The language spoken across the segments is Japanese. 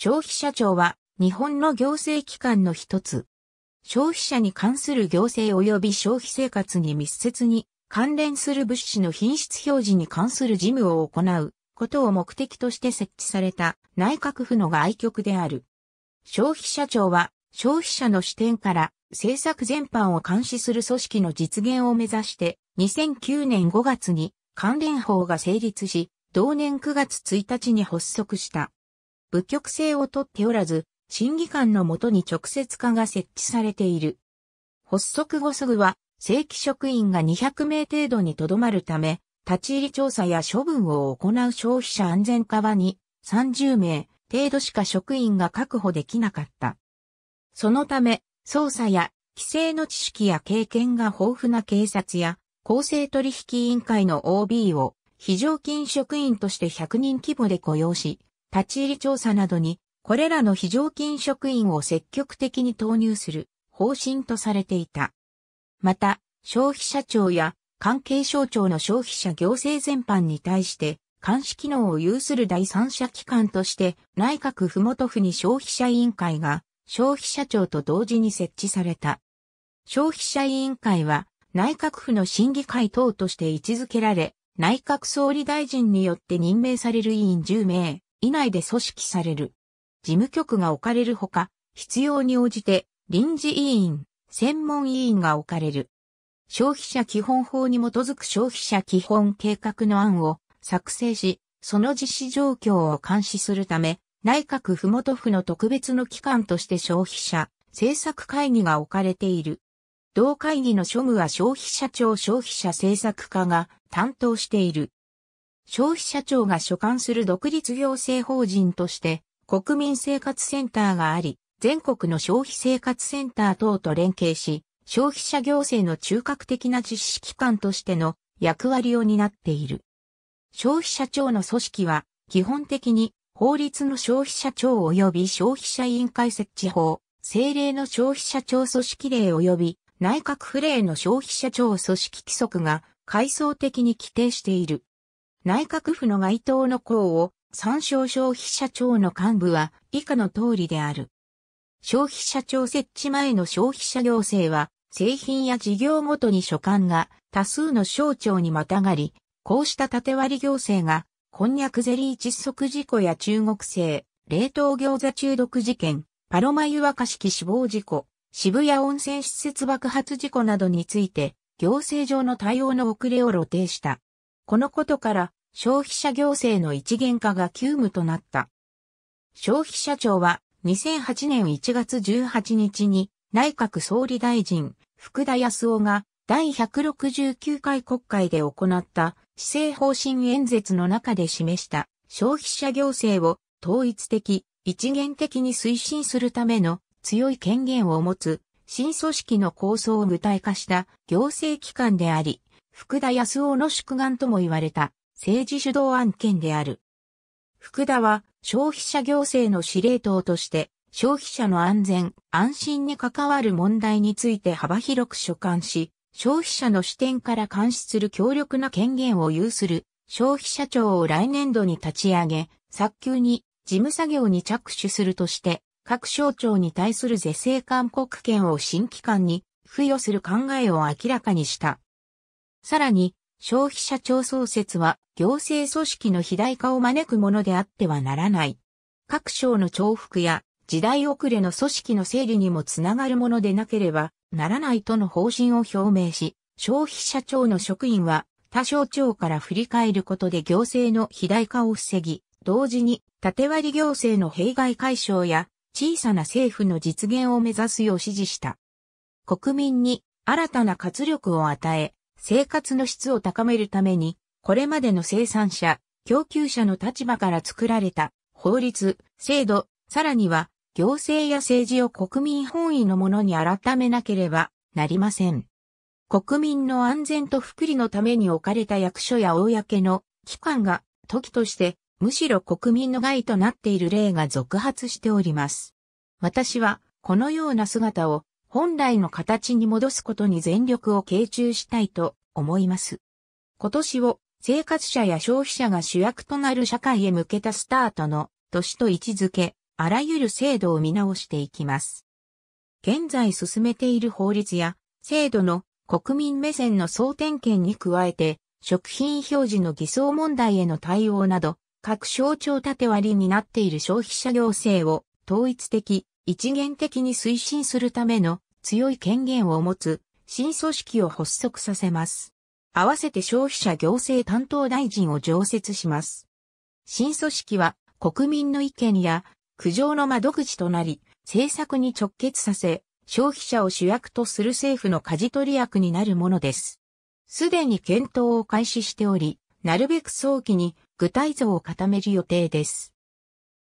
消費者庁は日本の行政機関の一つ。消費者に関する行政及び消費生活に密接に関連する物資の品質表示に関する事務を行うことを目的として設置された内閣府の外局である。消費者庁は消費者の視点から政策全般を監視する組織の実現を目指して2009年5月に関連法が成立し、同年9月1日に発足した。部局制をとっておらず、審議官のもとに直接化が設置されている。発足後すぐは、正規職員が200名程度にとどまるため、立ち入り調査や処分を行う消費者安全課はに30名程度しか職員が確保できなかった。そのため、捜査や規制の知識や経験が豊富な警察や公正取引委員会の OB を非常勤職員として100人規模で雇用し、立ち入り調査などに、これらの非常勤職員を積極的に投入する方針とされていた。また、消費者庁や関係省庁の消費者行政全般に対して、監視機能を有する第三者機関として、内閣府元府に消費者委員会が、消費者庁と同時に設置された。消費者委員会は、内閣府の審議会等として位置づけられ、内閣総理大臣によって任命される委員10名、以内で組織される。事務局が置かれるほか、必要に応じて臨時委員、専門委員が置かれる。消費者基本法に基づく消費者基本計画の案を作成し、その実施状況を監視するため、内閣府元府の特別の機関として消費者政策会議が置かれている。同会議の諸務は消費者庁消費者政策課が担当している。消費者庁が所管する独立行政法人として、国民生活センターがあり、全国の消費生活センター等と連携し、消費者行政の中核的な実施機関としての役割を担っている。消費者庁の組織は、基本的に法律の消費者庁及び消費者委員会設置法、政令の消費者庁組織令及び内閣府令の消費者庁組織規則が階層的に規定している。内閣府の該当の項を参照消費者庁の幹部は以下の通りである。消費者庁設置前の消費者行政は製品や事業ごとに所管が多数の省庁にまたがり、こうした縦割り行政が、こんにゃくゼリー窒息事故や中国製、冷凍餃子中毒事件、パロマ湯沸かし器死亡事故、渋谷温泉施設爆発事故などについて、行政上の対応の遅れを露呈した。このことから消費者行政の一元化が急務となった。消費者庁は2008年1月18日に内閣総理大臣福田康夫が第169回国会で行った施政方針演説の中で示した消費者行政を統一的、一元的に推進するための強い権限を持つ新組織の構想を具体化した行政機関であり、福田康夫の宿願とも言われた政治主導案件である。福田は消費者行政の司令塔として消費者の安全、安心に関わる問題について幅広く所管し、消費者の視点から監視する強力な権限を有する消費者庁を来年度に立ち上げ、早急に事務作業に着手するとして、各省庁に対する是正勧告権を新機関に付与する考えを明らかにした。さらに、消費者庁創設は行政組織の肥大化を招くものであってはならない。各省の重複や時代遅れの組織の整理にもつながるものでなければならないとの方針を表明し、消費者庁の職員は他省庁から振り返ることで行政の肥大化を防ぎ、同時に縦割り行政の弊害解消や小さな政府の実現を目指すよう指示した。国民に新たな活力を与え、生活の質を高めるために、これまでの生産者、供給者の立場から作られた法律、制度、さらには行政や政治を国民本位のものに改めなければなりません。国民の安全と福利のために置かれた役所や公の機関が時としてむしろ国民の害となっている例が続発しております。私はこのような姿を本来の形に戻すことに全力を傾注したいと思います。今年を生活者や消費者が主役となる社会へ向けたスタートの年と位置づけ、あらゆる制度を見直していきます。現在進めている法律や制度の国民目線の総点検に加えて、食品表示の偽装問題への対応など、各省庁縦割りになっている消費者行政を統一的、一元的に推進するための強い権限を持つ新組織を発足させます。合わせて消費者行政担当大臣を常設します。新組織は国民の意見や苦情の窓口となり、政策に直結させ、消費者を主役とする政府の舵取り役になるものです。すでに検討を開始しており、なるべく早期に具体像を固める予定です。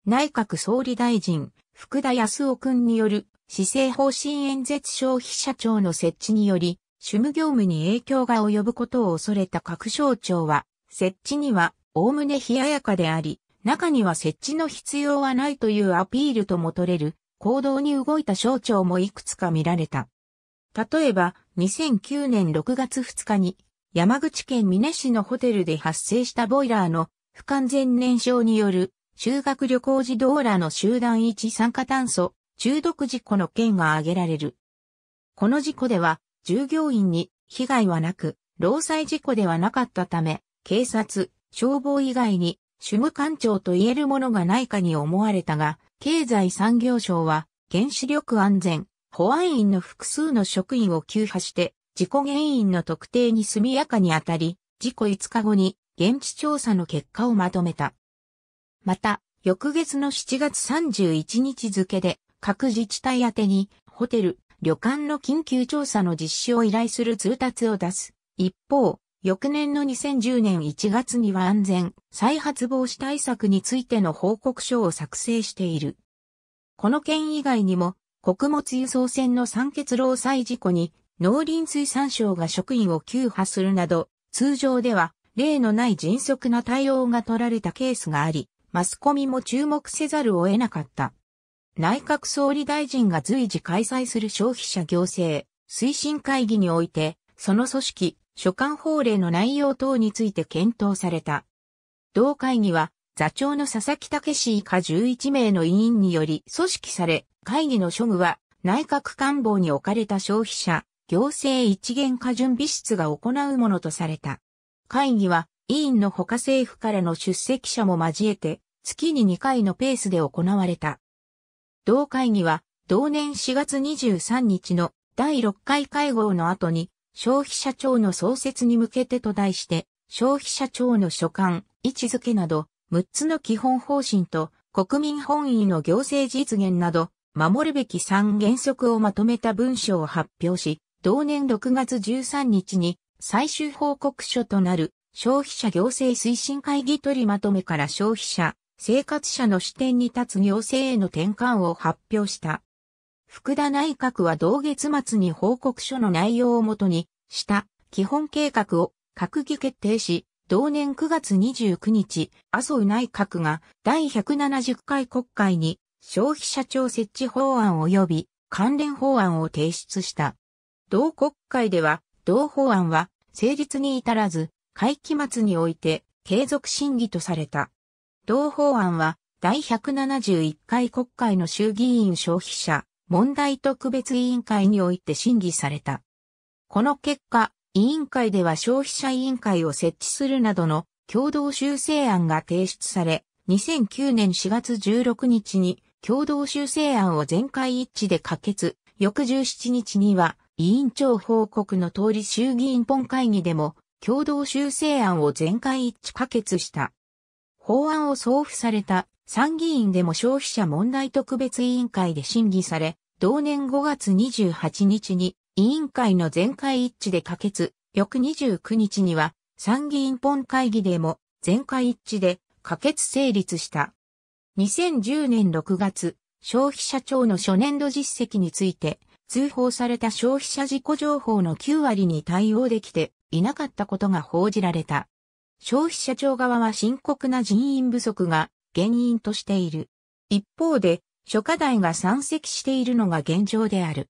内閣総理大臣、福田康夫君による施政方針演説消費者庁の設置により、主務業務に影響が及ぶことを恐れた各省庁は、設置には、おおむね冷ややかであり、中には設置の必要はないというアピールとも取れる、行動に動いた省庁もいくつか見られた。例えば、2009年6月2日に、山口県美祢市のホテルで発生したボイラーの不完全燃焼による修学旅行児童らの集団一酸化炭素、中毒事故の件が挙げられる。この事故では、従業員に被害はなく、労災事故ではなかったため、警察、消防以外に、主務官庁と言えるものがないかに思われたが、経済産業省は、原子力安全、保安院の複数の職員を休派して、事故原因の特定に速やかに当たり、事故5日後に現地調査の結果をまとめた。また、翌月の7月31日付で、各自治体宛に、ホテル、旅館の緊急調査の実施を依頼する通達を出す。一方、翌年の2010年1月には安全、再発防止対策についての報告書を作成している。この件以外にも、穀物輸送船の酸欠労災事故に、農林水産省が職員を急破するなど、通常では、例のない迅速な対応が取られたケースがあり、マスコミも注目せざるを得なかった。内閣総理大臣が随時開催する消費者行政推進会議において、その組織、所管法令の内容等について検討された。同会議は、座長の佐々木武史以下11名の委員により組織され、会議の処遇は、内閣官房に置かれた消費者、行政一元化準備室が行うものとされた。会議は、委員の他政府からの出席者も交えて、月に2回のペースで行われた。同会議は、同年4月23日の第6回会合の後に、消費者庁の創設に向けてと題して、消費者庁の所管、位置づけなど、6つの基本方針と、国民本位の行政実現など、守るべき3原則をまとめた文書を発表し、同年6月13日に最終報告書となる消費者行政推進会議取りまとめから消費者、生活者の視点に立つ行政への転換を発表した。福田内閣は同月末に報告書の内容をもとにした基本計画を閣議決定し、同年9月29日、麻生内閣が第170回国会に消費者庁設置法案及び関連法案を提出した。同国会では、同法案は成立に至らず、会期末において継続審議とされた。同法案は第171回国会の衆議院消費者問題特別委員会において審議された。この結果、委員会では消費者委員会を設置するなどの共同修正案が提出され、2009年4月16日に共同修正案を全会一致で可決、翌17日には委員長報告の通り衆議院本会議でも共同修正案を全会一致可決した。法案を送付された参議院でも消費者問題特別委員会で審議され、同年5月28日に委員会の全会一致で可決、翌29日には参議院本会議でも全会一致で可決成立した。2010年6月、消費者庁の初年度実績について、通報された消費者事故情報の9割に対応できて、いなかったことが報じられた。消費者庁側は深刻な人員不足が原因としている。一方で、諸課題が山積しているのが現状である。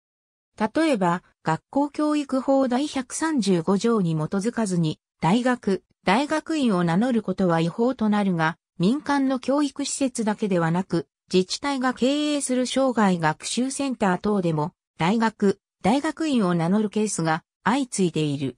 例えば、学校教育法第135条に基づかずに、大学、大学院を名乗ることは違法となるが、民間の教育施設だけではなく、自治体が経営する生涯学習センター等でも、大学、大学院を名乗るケースが相次いでいる。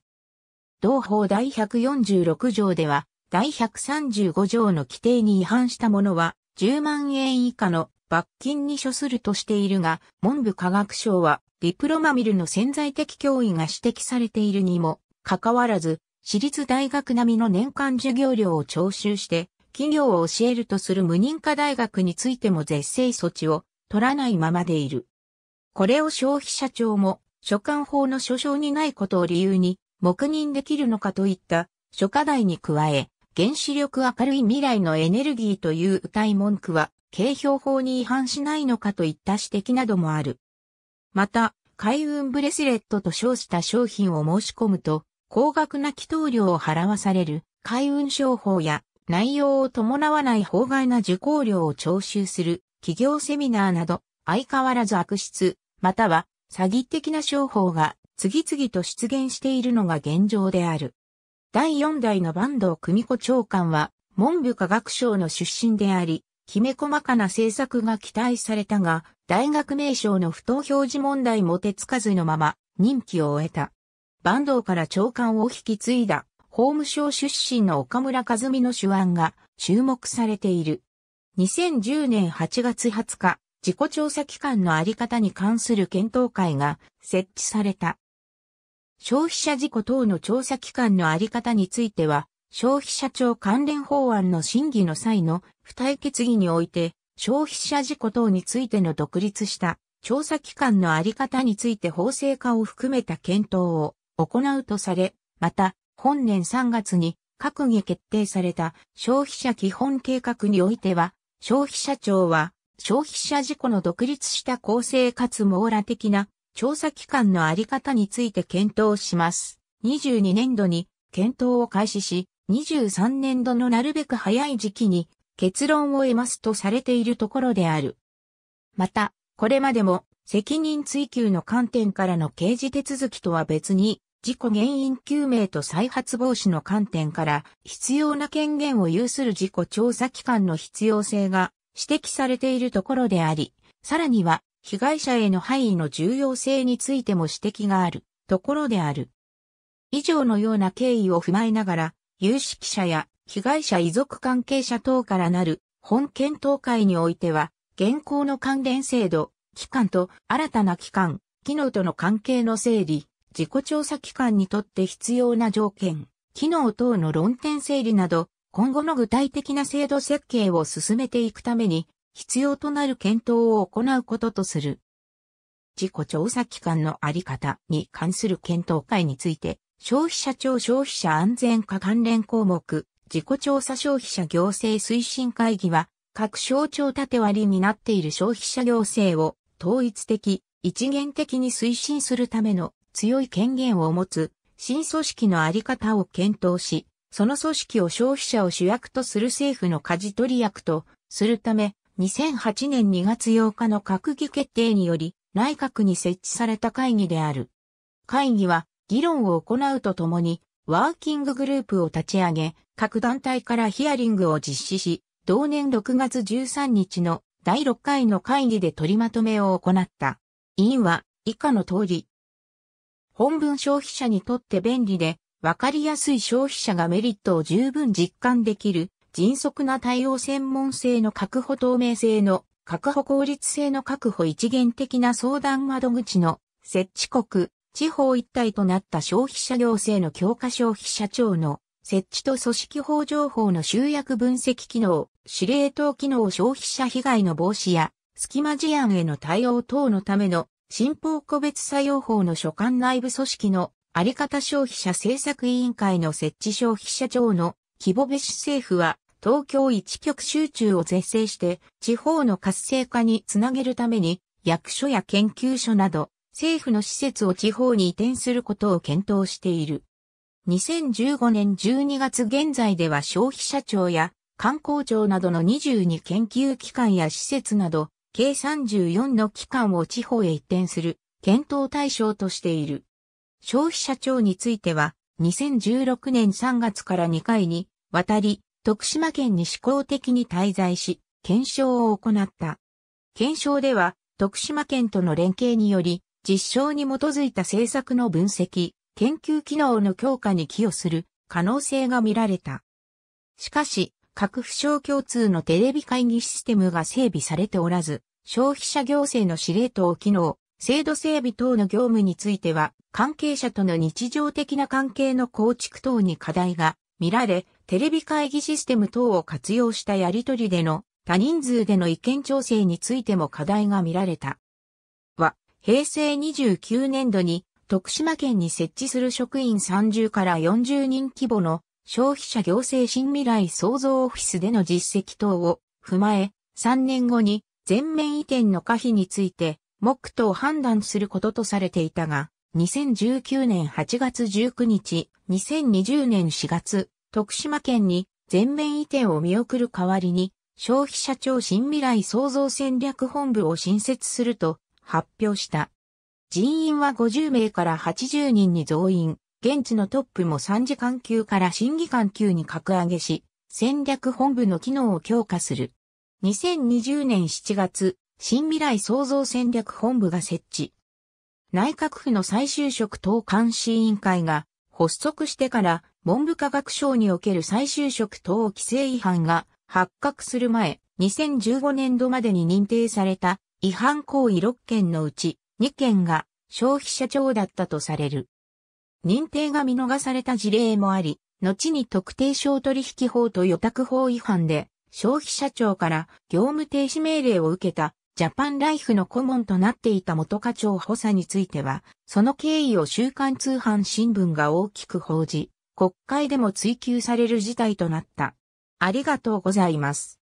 同法第146条では、第135条の規定に違反した者は、10万円以下の罰金に処するとしているが、文部科学省は、ディプロマミルの潜在的脅威が指摘されているにも、かかわらず、私立大学並みの年間授業料を徴収して、企業を教えるとする無認可大学についても是正措置を取らないままでいる。これを消費者庁も、所管法の所掌にないことを理由に、黙認できるのかといった諸課題に加え、原子力明るい未来のエネルギーという謳い文句は、景評法に違反しないのかといった指摘などもある。また、海運ブレスレットと称した商品を申し込むと、高額な祈祷料を払わされる、海運商法や、内容を伴わない法外な受講料を徴収する、企業セミナーなど、相変わらず悪質、または、詐欺的な商法が次々と出現しているのが現状である。第四代の坂東久美子長官は、文部科学省の出身であり、きめ細かな政策が期待されたが、大学名称の不当表示問題も手つかずのまま、任期を終えた。坂東から長官を引き継いだ、法務省出身の岡村和美の手腕が注目されている。2010年8月20日、自己調査機関のあり方に関する検討会が設置された。消費者事故等の調査機関のあり方については、消費者庁関連法案の審議の際の付帯決議において、消費者事故等についての独立した調査機関のあり方について法制化を含めた検討を行うとされ、また、本年3月に閣議決定された消費者基本計画においては、消費者庁は消費者事故の独立した公正かつ網羅的な調査機関のあり方について検討します。22年度に検討を開始し、23年度のなるべく早い時期に結論を得ますとされているところである。また、これまでも責任追及の観点からの刑事手続きとは別に、事故原因究明と再発防止の観点から必要な権限を有する事故調査機関の必要性が指摘されているところであり、さらには被害者への配囲の重要性についても指摘があるところである。以上のような経緯を踏まえながら、有識者や被害者遺族関係者等からなる本検討会においては、現行の関連制度、機関と新たな機関、機能との関係の整理、自己調査機関にとって必要な条件、機能等の論点整理など、今後の具体的な制度設計を進めていくために、必要となる検討を行うこととする。自己調査機関のあり方に関する検討会について、消費者庁消費者安全化関連項目、自己調査消費者行政推進会議は、各省庁縦割りになっている消費者行政を統一的、一元的に推進するための強い権限を持つ新組織のあり方を検討し、その組織を消費者を主役とする政府の舵取り役とするため、2008年2月8日の閣議決定により、内閣に設置された会議である。会議は、議論を行うとともに、ワーキンググループを立ち上げ、各団体からヒアリングを実施し、同年6月13日の第6回の会議で取りまとめを行った。委員は以下の通り。本文消費者にとって便利で、わかりやすい消費者がメリットを十分実感できる迅速な対応専門性の確保透明性の確保効率性の確保一元的な相談窓口の設置国、地方一体となった消費者行政の強化消費者庁の設置と組織法情報の集約分析機能、司令塔機能消費者被害の防止や、隙間事案への対応等のための新法個別作用法の所管内部組織のあり方消費者政策委員会の設置消費者庁のキボベ市政府は東京一極集中を是正して地方の活性化につなげるために役所や研究所など政府の施設を地方に移転することを検討している。2015年12月現在では消費者庁や観光庁などの22研究機関や施設など計34の機関を地方へ移転する検討対象としている。消費者庁については2016年3月から2回に渡り、徳島県に試行的に滞在し、検証を行った。検証では、徳島県との連携により、実証に基づいた政策の分析、研究機能の強化に寄与する可能性が見られた。しかし、各府省共通のテレビ会議システムが整備されておらず、消費者行政の司令塔機能、制度整備等の業務については、関係者との日常的な関係の構築等に課題が見られ、テレビ会議システム等を活用したやりとりでの多人数での意見調整についても課題が見られた。は、平成29年度に徳島県に設置する職員30から40人規模の消費者行政新未来創造オフィスでの実績等を踏まえ、3年後に全面移転の可否について、目途を判断することとされていたが、2019年8月19日、2020年4月、徳島県に全面移転を見送る代わりに、消費者庁新未来創造戦略本部を新設すると発表した。人員は50名から80人に増員、現地のトップも3次官級から審議官級に格上げし、戦略本部の機能を強化する。2020年7月、新未来創造戦略本部が設置。内閣府の再就職等監視委員会が発足してから文部科学省における再就職等規制違反が発覚する前、2015年度までに認定された違反行為6件のうち2件が消費者庁だったとされる。認定が見逃された事例もあり、後に特定商取引法と予託法違反で消費者庁から業務停止命令を受けたジャパンライフの顧問となっていた元課長補佐については、その経緯を週刊通販新聞が大きく報じ、国会でも追及される事態となった。ありがとうございます。